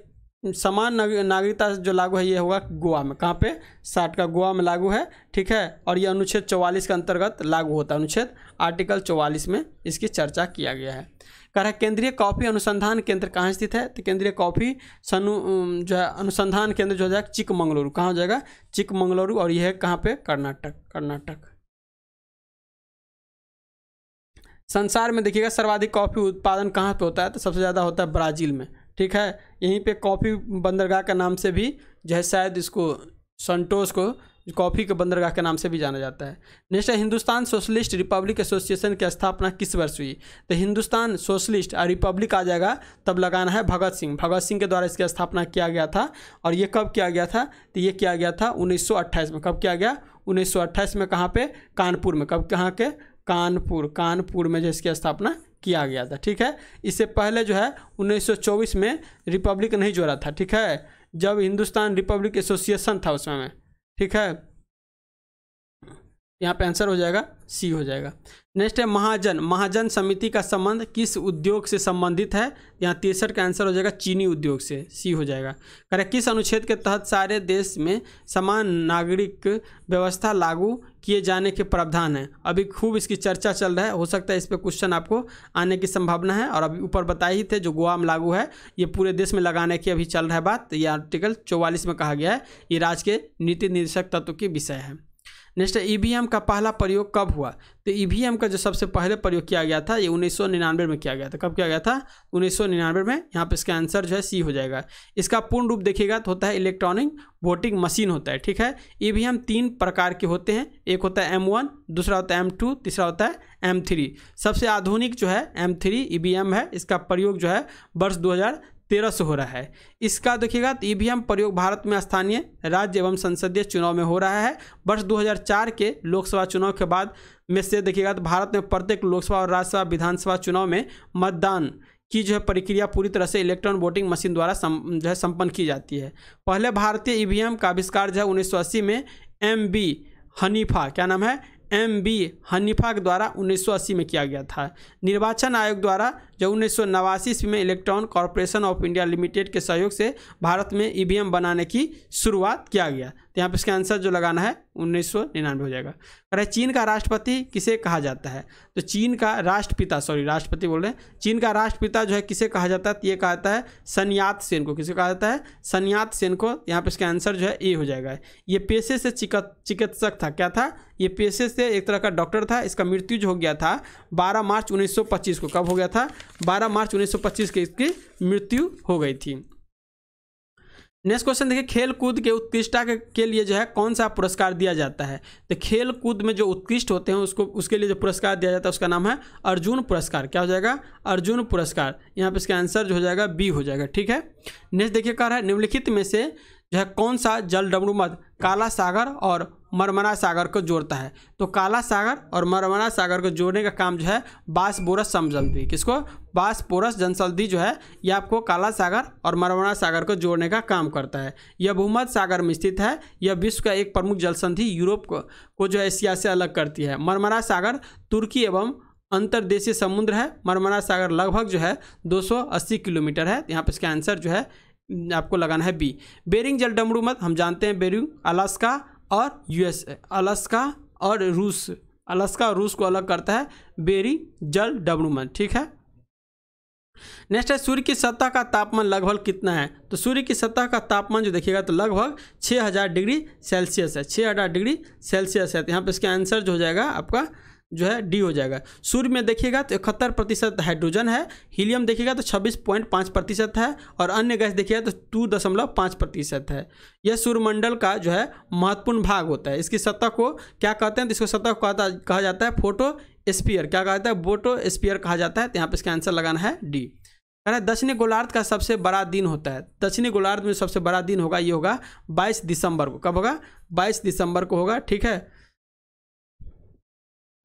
समान नागरिकता जो लागू है ये होगा गोवा में कहाँ पे साठ का गोवा में लागू है ठीक है और ये अनुच्छेद चौवालीस के अंतर्गत लागू होता है अनुच्छेद आर्टिकल चौवालीस में इसकी चर्चा किया गया है कह रहा है केंद्रीय कॉफ़ी अनुसंधान केंद्र कहाँ स्थित है तो केंद्रीय कॉफ़ी सनु जो है अनुसंधान केंद्र जो हो जाएगा चिकमंगलुरु कहाँ हो जाएगा चिकमंगलुरु और यह है कहाँ पर कर्नाटक कर्नाटक संसार में देखिएगा सर्वाधिक कॉफ़ी उत्पादन कहाँ पे होता है तो सबसे ज़्यादा होता है ब्राज़ील में ठीक है यहीं पे कॉफ़ी बंदरगाह के नाम से भी जो है शायद इसको संतोष को कॉफ़ी के बंदरगाह के नाम से भी जाना जाता है नेक्स्ट है हिंदुस्तान सोशलिस्ट रिपब्लिक एसोसिएशन की स्थापना किस वर्ष हुई तो हिंदुस्तान सोशलिस्ट और रिपब्लिक आ जाएगा तब लगाना है भगत सिंह भगत सिंह के द्वारा इसकी स्थापना किया गया था और ये कब किया गया था तो ये किया गया था उन्नीस में कब किया गया उन्नीस में कहाँ पर कानपुर में कब कहाँ के कानपुर कानपुर में जो इसकी स्थापना किया गया था ठीक है इससे पहले जो है 1924 में रिपब्लिक नहीं जोड़ा था ठीक है जब हिंदुस्तान रिपब्लिक एसोसिएशन था उस समय ठीक है यहाँ पे आंसर हो जाएगा सी हो जाएगा नेक्स्ट है महाजन महाजन समिति का संबंध किस उद्योग से संबंधित है यहाँ तिरसठ का आंसर हो जाएगा चीनी उद्योग से सी हो जाएगा करेक्ट किस अनुच्छेद के तहत सारे देश में समान नागरिक व्यवस्था लागू किए जाने के प्रावधान है अभी खूब इसकी चर्चा चल रहा है हो सकता है इस पर क्वेश्चन आपको आने की संभावना है और अभी ऊपर बताए ही थे जो गोवा में लागू है ये पूरे देश में लगाने की अभी चल रहा है बात ये आर्टिकल चौवालीस में कहा गया है ये राज्य के नीति निदेशक तत्व के विषय है नेक्स्ट ई का पहला प्रयोग कब हुआ तो ई का जो सबसे पहले प्रयोग किया गया था ये उन्नीस में किया गया था कब किया गया था उन्नीस में यहाँ पे इसका आंसर जो है सी हो जाएगा इसका पूर्ण रूप देखिएगा तो होता है इलेक्ट्रॉनिक वोटिंग मशीन होता है ठीक है ई तीन प्रकार के होते हैं एक होता है एम दूसरा होता है एम तीसरा होता है एम सबसे आधुनिक जो है एम थ्री है इसका प्रयोग जो है वर्ष दो तेरह सौ हो रहा है इसका देखिएगा तो ये प्रयोग भारत में स्थानीय राज्य एवं संसदीय चुनाव में हो रहा है वर्ष 2004 के लोकसभा चुनाव के बाद में से देखिएगा तो भारत में प्रत्येक लोकसभा और राज्यसभा विधानसभा चुनाव में मतदान की जो है प्रक्रिया पूरी तरह से इलेक्ट्रॉन वोटिंग मशीन द्वारा सम, जो है संपन्न की जाती है पहले भारतीय ई का आविष्कार जो है उन्नीस में एम हनीफा क्या नाम है एम बी हनीफा के द्वारा 1980 में किया गया था निर्वाचन आयोग द्वारा जो उन्नीस में electron corporation of India limited के सहयोग से भारत में ई बनाने की शुरुआत किया गया तो यहाँ पर इसका आंसर जो लगाना है उन्नीस हो जाएगा कह रहे चीन का राष्ट्रपति किसे कहा जाता है तो चीन का राष्ट्रपिता सॉरी राष्ट्रपति बोल रहे हैं चीन का राष्ट्रपिता जो है किसे कहा जाता है तो ये कहा जाता है सन्यात सेन को किसे कहा जाता है सन्यात सेन को यहाँ पर इसका आंसर जो है ए हो जाएगा ये पेशे से चिकित्सक था क्या था ये पेशे से एक तरह का डॉक्टर था इसका मृत्यु जो हो गया था 12 मार्च 1925 को कब हो गया था 12 मार्च 1925 के इसकी मृत्यु हो गई थी नेक्स्ट क्वेश्चन देखिए खेल कूद के उत्कृष्टता के, के लिए जो है कौन सा पुरस्कार दिया जाता है तो खेल कूद में जो उत्कृष्ट होते हैं उसको उसके लिए जो पुरस्कार दिया जाता है उसका नाम है अर्जुन पुरस्कार क्या हो जाएगा अर्जुन पुरस्कार यहाँ पे इसका आंसर जो हो जाएगा बी हो जाएगा ठीक है नेक्स्ट देखिए कह रहा है निम्नलिखित में से जो है कौन सा जल डबरूमत काला सागर और मरमरा सागर को जोड़ता है तो काला सागर और मरमना सागर को जोड़ने का काम जो है बासपोरस समजलदी किसको बासपोरस जनसल्दी जो है यह आपको काला सागर और मरमना सागर को जोड़ने का काम करता है यह भूमध सागर में स्थित है यह विश्व का एक प्रमुख जलसंधि यूरोप को, को जो एशिया से अलग करती है मरमरा सागर तुर्की एवं अंतर्देशीय समुद्र है मरमना सागर लगभग जो है 280 किलोमीटर है यहाँ पर इसका आंसर जो है आपको लगाना है बी बेरिंग जलडमरू मत हम जानते हैं बेरिंग अलास्का और यूएस अलास्का और रूस अलास्का और रूस को अलग करता है बेरी जल डब्लूमन ठीक है नेक्स्ट है सूर्य की सतह का तापमान लगभग कितना है तो सूर्य की सतह का तापमान जो देखिएगा तो लगभग 6000 डिग्री सेल्सियस है 6000 डिग्री सेल्सियस है तो यहाँ पे इसका आंसर जो हो जाएगा आपका जो है डी हो जाएगा सूर्य में देखिएगा तो इकहत्तर प्रतिशत हाइड्रोजन है हीलियम देखिएगा तो छब्बीस पॉइंट पाँच प्रतिशत है और अन्य गैस देखिएगा तो टू दशमलव पाँच प्रतिशत है यह सूर्यमंडल का जो है महत्वपूर्ण भाग होता है इसकी सतह को क्या कहते हैं तो इसको सतह को कहा जाता है फोटो स्पीयर क्या कहता है बोटो स्पीयर कहा जाता है तो यहाँ पर इसका आंसर लगाना है डी कह दक्षिणी गोलार्ध का सबसे बड़ा दिन होता है दक्षिणी गोलार्ध में सबसे बड़ा दिन होगा ये होगा 22 दिसंबर को कब होगा 22 दिसंबर को होगा ठीक है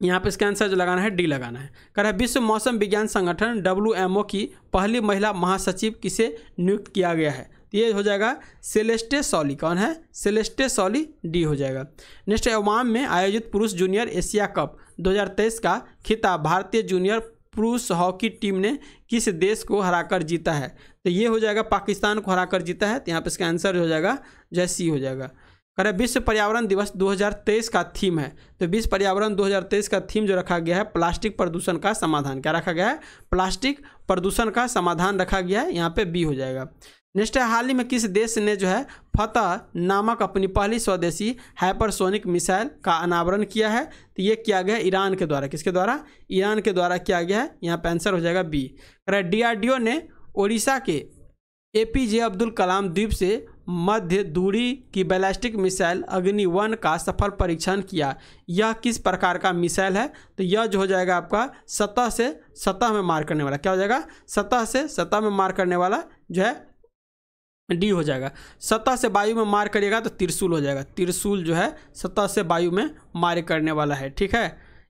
यहाँ पे इसका आंसर जो लगाना है डी लगाना है कर है विश्व मौसम विज्ञान संगठन डब्ल्यू की पहली महिला महासचिव किसे नियुक्त किया गया है तो ये हो जाएगा सेलेस्टे सॉली कौन है सेलेस्टे सॉली डी हो जाएगा नेक्स्ट ओमान में आयोजित पुरुष जूनियर एशिया कप 2023 का खिताब भारतीय जूनियर पुरुष हॉकी टीम ने किस देश को हराकर जीता है तो ये हो जाएगा पाकिस्तान को हराकर जीता है तो यहाँ पर इसका आंसर हो जाएगा जैसी हो जाएगा अरे विश्व पर्यावरण दिवस 2023 का थीम है तो विश्व पर्यावरण 2023 का थीम जो रखा गया है प्लास्टिक प्रदूषण का समाधान क्या रखा गया है प्लास्टिक प्रदूषण का समाधान रखा गया है यहाँ पे बी हो जाएगा नेक्स्ट है हाल ही में किस देश ने जो है फतह नामक अपनी पहली स्वदेशी हाइपरसोनिक मिसाइल का अनावरण किया है तो ये किया गया ईरान के द्वारा किसके द्वारा ईरान के द्वारा किया गया है यहाँ पे आंसर हो जाएगा बी करेक्ट डी ने ओडिशा के ए पी जे अब्दुल कलाम द्वीप से मध्य दूरी की बैलिस्टिक मिसाइल अग्नि वन का सफल परीक्षण किया यह किस प्रकार का मिसाइल है तो यह जो हो जाएगा आपका सतह से सतह में मार करने वाला क्या हो जाएगा सतह से सतह में मार करने वाला जो है डी हो जाएगा सतह से वायु में मार करिएगा तो त्रिशूल हो जाएगा त्रिशूल जो है सतह से वायु में मार करने वाला है ठीक है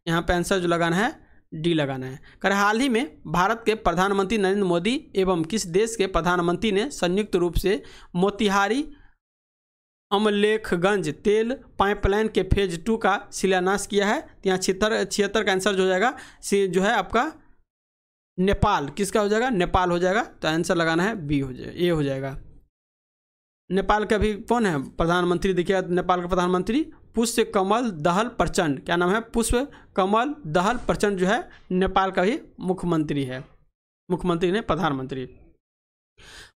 यहाँ पर आंसर जो लगाना है डी लगाना है कर हाल ही में भारत के प्रधानमंत्री नरेंद्र मोदी एवं किस देश के प्रधानमंत्री ने संयुक्त रूप से मोतिहारी अमलेखगंज तेल पाइपलाइन के फेज टू का शिलान्यास किया है यहाँ छिहत्तर छिहत्तर का आंसर जो हो जाएगा जो है आपका नेपाल किसका हो जाएगा नेपाल हो जाएगा तो आंसर लगाना है बी हो जाए ए हो जाएगा नेपाल का भी कौन है प्रधानमंत्री देखिए नेपाल का प्रधानमंत्री पुष्य कमल दहल प्रचंड क्या नाम है पुष्प कमल दहल प्रचंड जो है नेपाल का भी मुख्यमंत्री है मुख्यमंत्री ने प्रधानमंत्री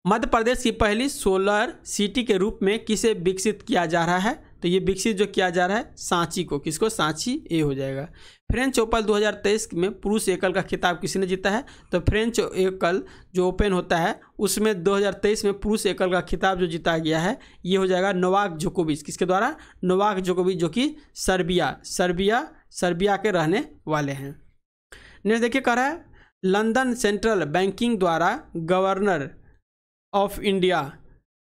मध्य प्रदेश की पहली सोलर सिटी के रूप में किसे विकसित किया जा रहा है तो ये विकसित जो किया जा रहा है सांची को किसको सांची ए हो जाएगा फ्रेंच ओपन 2023 में पुरुष एकल का खिताब किसने जीता है तो फ्रेंच एकल जो ओपन होता है उसमें 2023 में पुरुष एकल का खिताब जो जीता गया है ये हो जाएगा नोवाक जोकोविच किसके द्वारा नोवाक जोकोविच जो कि सर्बिया सर्बिया सर्बिया के रहने वाले हैं नेक्स्ट देखिए कह रहा है लंदन सेंट्रल बैंकिंग द्वारा गवर्नर ऑफ इंडिया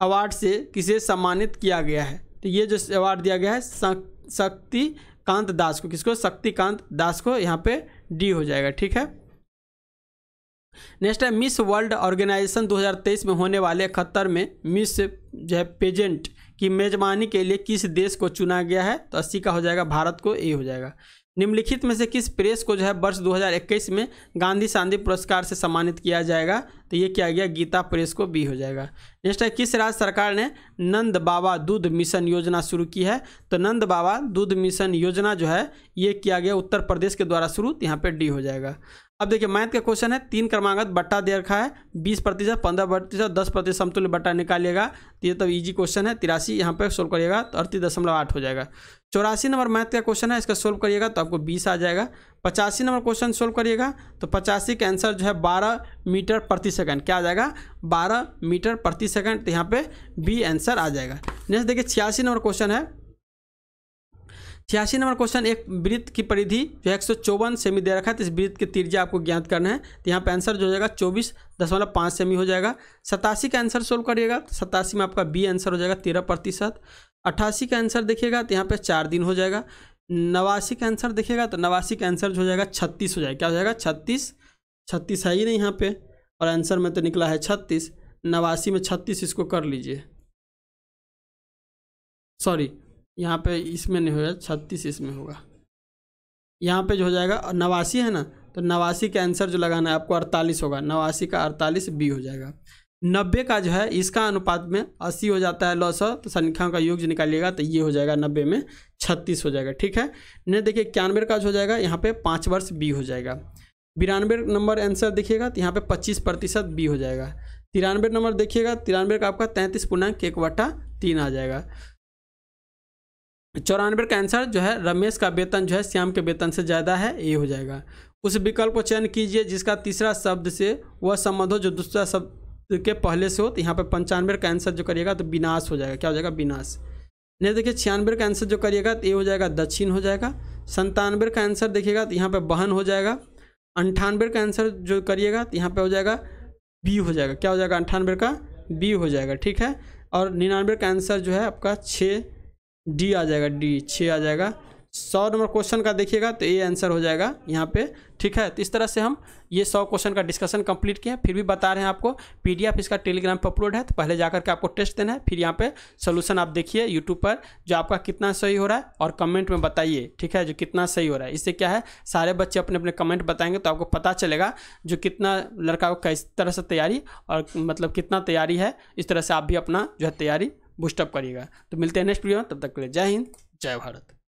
अवार्ड से किसे सम्मानित किया गया है तो ये जो अवार्ड दिया गया है शक्ति कांत दास को किसको शक्तिकांत दास को यहाँ पे डी हो जाएगा ठीक है नेक्स्ट है मिस वर्ल्ड ऑर्गेनाइजेशन 2023 में होने वाले खतर में मिस जो है पेजेंट की मेजबानी के लिए किस देश को चुना गया है तो अस्सी का हो जाएगा भारत को ए हो जाएगा निम्नलिखित में से किस प्रेस को जो है वर्ष 2021 में गांधी शांति पुरस्कार से सम्मानित किया जाएगा तो ये क्या गया गीता प्रेस को बी हो जाएगा नेक्स्ट है किस राज्य सरकार ने नंद बाबा दूध मिशन योजना शुरू की है तो नंद बाबा दूध मिशन योजना जो है ये किया गया उत्तर प्रदेश के द्वारा शुरू तो यहाँ पे डी हो जाएगा अब देखिए मैथ का क्वेश्चन है तीन क्रमांकत बट्टा दे रखा है बीस प्रतिशत पंद्रह प्रतिशत दस प्रतिशत समतुल्य बट्टा निकालिएगा तो ये तो इजी क्वेश्चन है तिरासी यहाँ पे सोल्व करिएगा तो अड़तीस दशमलव आठ हो जाएगा चौरासी नंबर मैथ का क्वेश्चन है इसका सोल्व करिएगा तो आपको बीस आ जाएगा पचासी नंबर क्वेश्चन सोल्व करिएगा तो पचासी का आंसर जो है बारह मीटर प्रति सेकंड क्या आ जाएगा बारह मीटर प्रति सेकंड तो यहाँ पे बी आंसर आ जाएगा नेक्स्ट देखिए छियासी नंबर क्वेश्चन है छियासी नंबर क्वेश्चन एक वृत्त की परिधि जो है एक सौ चौवन सेमी दे रखा है तो इस वृत्त की तिरजा आपको ज्ञात करना है तो यहाँ पे आंसर जो हो जाएगा चौबीस दशमलव पाँच सेमी हो जाएगा सतासी का आंसर सोल्व करिएगा तो सतासी में आपका बी आंसर हो जाएगा तेरह प्रतिशत अट्ठासी का आंसर देखिएगा तो यहाँ पे चार दिन हो जाएगा नवासी का आंसर देखिएगा तो नवासी का आंसर जो हो जाएगा छत्तीस हो जाएगा क्या हो जाएगा छत्तीस छत्तीस है ही नहीं यहाँ पे और आंसर में तो निकला है छत्तीस नवासी में छत्तीस इसको कर लीजिए सॉरी यहाँ पे इसमें नहीं होगा छत्तीस इसमें होगा यहाँ पे जो हो जाएगा नवासी है ना तो नवासी का आंसर जो लगाना है आपको अड़तालीस होगा नवासी का अड़तालीस बी हो जाएगा नब्बे का जो है इसका अनुपात में अस्सी हो जाता है लॉस तो संख्याओं का योग जो निकालिएगा तो ये हो जाएगा नब्बे में छत्तीस हो जाएगा ठीक है ने देखिए इक्यानवे का जो हो जाएगा यहाँ पे पाँच वर्ष बी हो जाएगा बिरानवे नंबर आंसर देखिएगा तो यहाँ पे पच्चीस प्रतिशत बी हो जाएगा तिरानवे नंबर देखिएगा तिरानवे का आपका तैंतीस पूर्णांक एक वटा तीन आ जाएगा चौरानवे का आंसर जो है रमेश का वेतन जो है श्याम के वेतन से ज़्यादा है ये हो जाएगा उस विकल्प को चयन कीजिए जिसका तीसरा शब्द से वह संबंध हो जो दूसरा शब्द के तो पहले से हो तो यहाँ पर पंचानवे का आंसर जो करिएगा तो विनाश हो जाएगा क्या हो जाएगा विनाश नहीं देखिए छियानवे का आंसर जो करिएगा तो ये हो जाएगा दक्षिण हो जाएगा संतानवे का आंसर देखिएगा तो यहाँ पर बहन हो जाएगा अंठानवे का आंसर जो करिएगा तो यहाँ पर हो जाएगा बी हो जाएगा क्या हो जाएगा अंठानवे का बी हो जाएगा ठीक है और निन्यानवे का आंसर जो है आपका छः डी आ जाएगा डी छः आ जाएगा सौ नंबर क्वेश्चन का देखिएगा तो ये आंसर हो जाएगा यहाँ पे ठीक है तो इस तरह से हम ये सौ क्वेश्चन का डिस्कशन कंप्लीट किया फिर भी बता रहे हैं आपको पीडीएफ इसका टेलीग्राम पर अपलोड है तो पहले जाकर के आपको टेस्ट देना है फिर यहाँ पे सोल्यूशन आप देखिए यूट्यूब पर जो आपका कितना सही हो रहा है और कमेंट में बताइए ठीक है जो कितना सही हो रहा है इससे क्या है सारे बच्चे अपने अपने कमेंट बताएंगे तो आपको पता चलेगा जो कितना लड़का को किस तरह से तैयारी और मतलब कितना तैयारी है इस तरह से आप भी अपना जो है तैयारी बूस्टअप करिएगा तो मिलते हैं नेक्स्ट वीडियो में तब तक के लिए जय हिंद जय भारत